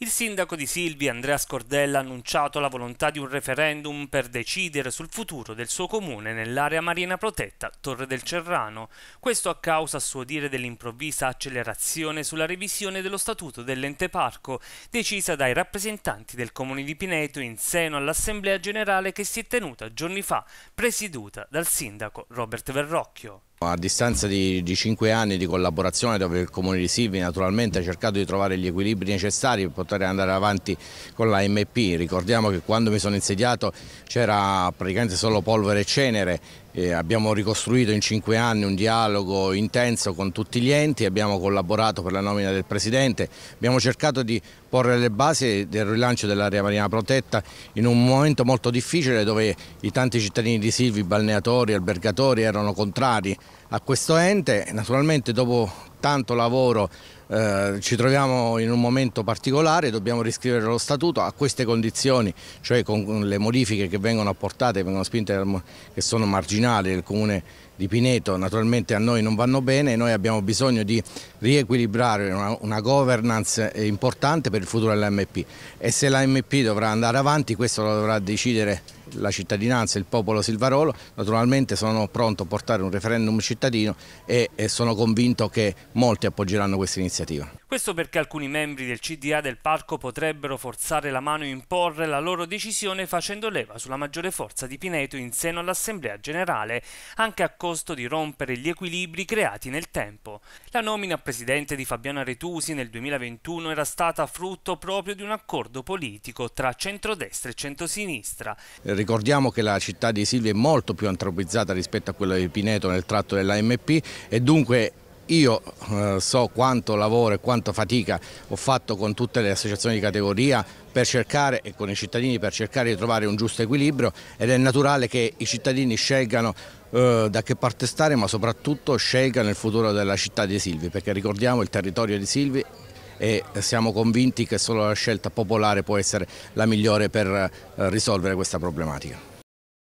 Il sindaco di Silvi, Andrea Scordella, ha annunciato la volontà di un referendum per decidere sul futuro del suo comune nell'area marina protetta Torre del Cerrano. Questo a causa, a suo dire, dell'improvvisa accelerazione sulla revisione dello statuto dell'ente parco, decisa dai rappresentanti del comune di Pineto in seno all'assemblea generale che si è tenuta giorni fa, presieduta dal sindaco Robert Verrocchio. A distanza di, di, cinque anni di collaborazione dove il Comune di Silvi naturalmente ha cercato di trovare gli equilibri necessari per poter andare avanti con la MP. Ricordiamo che quando mi sono insediato c'era praticamente solo polvere e cenere eh, abbiamo ricostruito in cinque anni un dialogo intenso con tutti gli enti, abbiamo collaborato per la nomina del Presidente, abbiamo cercato di porre le basi del rilancio dell'area marina protetta in un momento molto difficile dove i tanti cittadini di Silvi, balneatori, albergatori erano contrari a questo ente. Naturalmente dopo tanto lavoro eh, ci troviamo in un momento particolare, dobbiamo riscrivere lo statuto a queste condizioni, cioè con le modifiche che vengono apportate, vengono spinte, che sono marginali, il comune di Pineto naturalmente a noi non vanno bene e noi abbiamo bisogno di riequilibrare una, una governance eh, importante per il futuro dell'AMP e se l'AMP dovrà andare avanti questo lo dovrà decidere la cittadinanza e il popolo silvarolo, naturalmente sono pronto a portare un referendum cittadino e, e sono convinto che molti appoggeranno questa iniziativa. Questo perché alcuni membri del CDA del parco potrebbero forzare la mano e imporre la loro decisione facendo leva sulla maggiore forza di Pineto in seno all'Assemblea Generale, anche a costo di rompere gli equilibri creati nel tempo. La nomina a presidente di Fabiana Retusi nel 2021 era stata frutto proprio di un accordo politico tra centrodestra e centrosinistra. Ricordiamo che la città di Silvia è molto più antropizzata rispetto a quella di Pineto nel tratto dell'AMP e dunque io eh, so quanto lavoro e quanto fatica ho fatto con tutte le associazioni di categoria per cercare e con i cittadini per cercare di trovare un giusto equilibrio ed è naturale che i cittadini scelgano eh, da che parte stare ma soprattutto scelgano il futuro della città di Silvi perché ricordiamo il territorio di Silvi e siamo convinti che solo la scelta popolare può essere la migliore per eh, risolvere questa problematica.